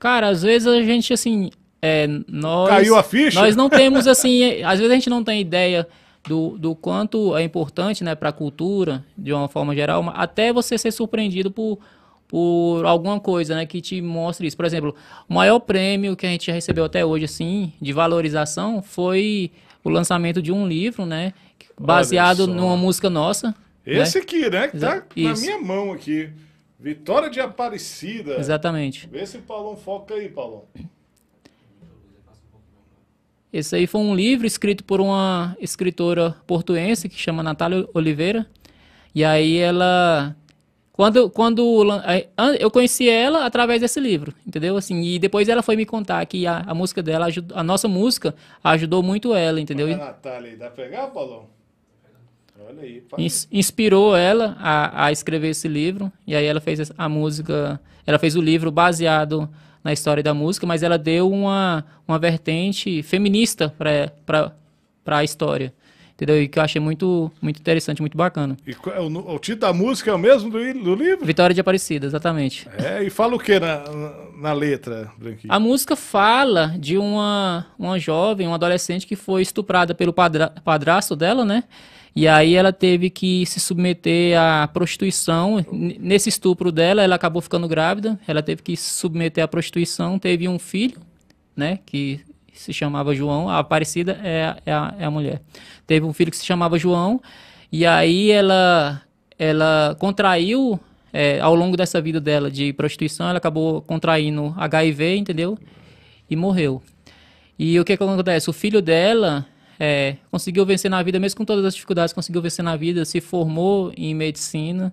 Cara, às vezes a gente, assim, é, nós, Caiu a ficha? Nós não temos, assim, às vezes a gente não tem ideia do, do quanto é importante, né, para a cultura, de uma forma geral, até você ser surpreendido por, por alguma coisa, né, que te mostre isso. Por exemplo, o maior prêmio que a gente recebeu até hoje, assim, de valorização foi o lançamento de um livro, né, baseado numa música nossa. Né? Esse né? aqui, né, que tá Exato. na isso. minha mão aqui. Vitória de Aparecida. Exatamente. Vê se o Paulão foca aí, Paulão. Esse aí foi um livro escrito por uma escritora portuense que chama Natália Oliveira. E aí ela. Quando, quando eu conheci ela através desse livro, entendeu? Assim, e depois ela foi me contar que a, a música dela, a nossa música, ajudou muito ela, entendeu? Olha a Natália, dá pra pegar, Paulão? Olha aí, ins inspirou ela a, a escrever esse livro. E aí ela fez a música. Ela fez o livro baseado na história da música, mas ela deu uma, uma vertente feminista para a história. Entendeu? E que eu achei muito, muito interessante, muito bacana. E é o, o título da música é o mesmo do, do livro? Vitória de Aparecida, exatamente. É, e fala o que na, na na letra, Branquinho? A música fala de uma, uma jovem, uma adolescente que foi estuprada pelo padra, padrasto dela, né? E aí ela teve que se submeter à prostituição. Nesse estupro dela, ela acabou ficando grávida. Ela teve que se submeter à prostituição. Teve um filho, né? Que se chamava João. A Aparecida é, é, a, é a mulher. Teve um filho que se chamava João. E aí ela, ela contraiu é, ao longo dessa vida dela de prostituição, ela acabou contraindo HIV, entendeu? E morreu. E o que, é que acontece? O filho dela é, conseguiu vencer na vida, mesmo com todas as dificuldades, conseguiu vencer na vida, se formou em medicina,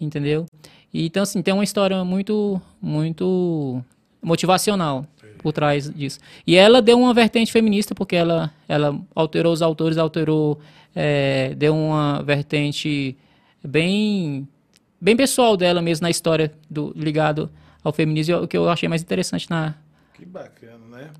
entendeu? E, então, assim, tem uma história muito, muito motivacional por trás disso. E ela deu uma vertente feminista, porque ela, ela alterou os autores, alterou, é, deu uma vertente bem bem pessoal dela mesmo na história do ligado ao feminismo, é o que eu achei mais interessante na. Que bacana, né?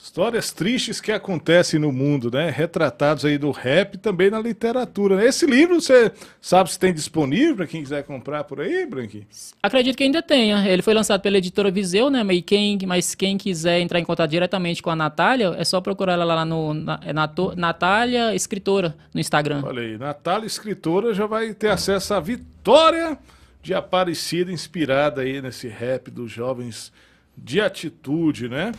Histórias tristes que acontecem no mundo, né? Retratados aí do rap e também na literatura. Né? Esse livro você sabe se tem disponível para quem quiser comprar por aí, Branquinho? Acredito que ainda tenha. Ele foi lançado pela editora Viseu, né? Mas quem, mas quem quiser entrar em contato diretamente com a Natália, é só procurar ela lá no na, é Nato, Natália Escritora no Instagram. Olha aí, Natália Escritora já vai ter acesso à vitória de Aparecida, inspirada aí nesse rap dos jovens de atitude, né?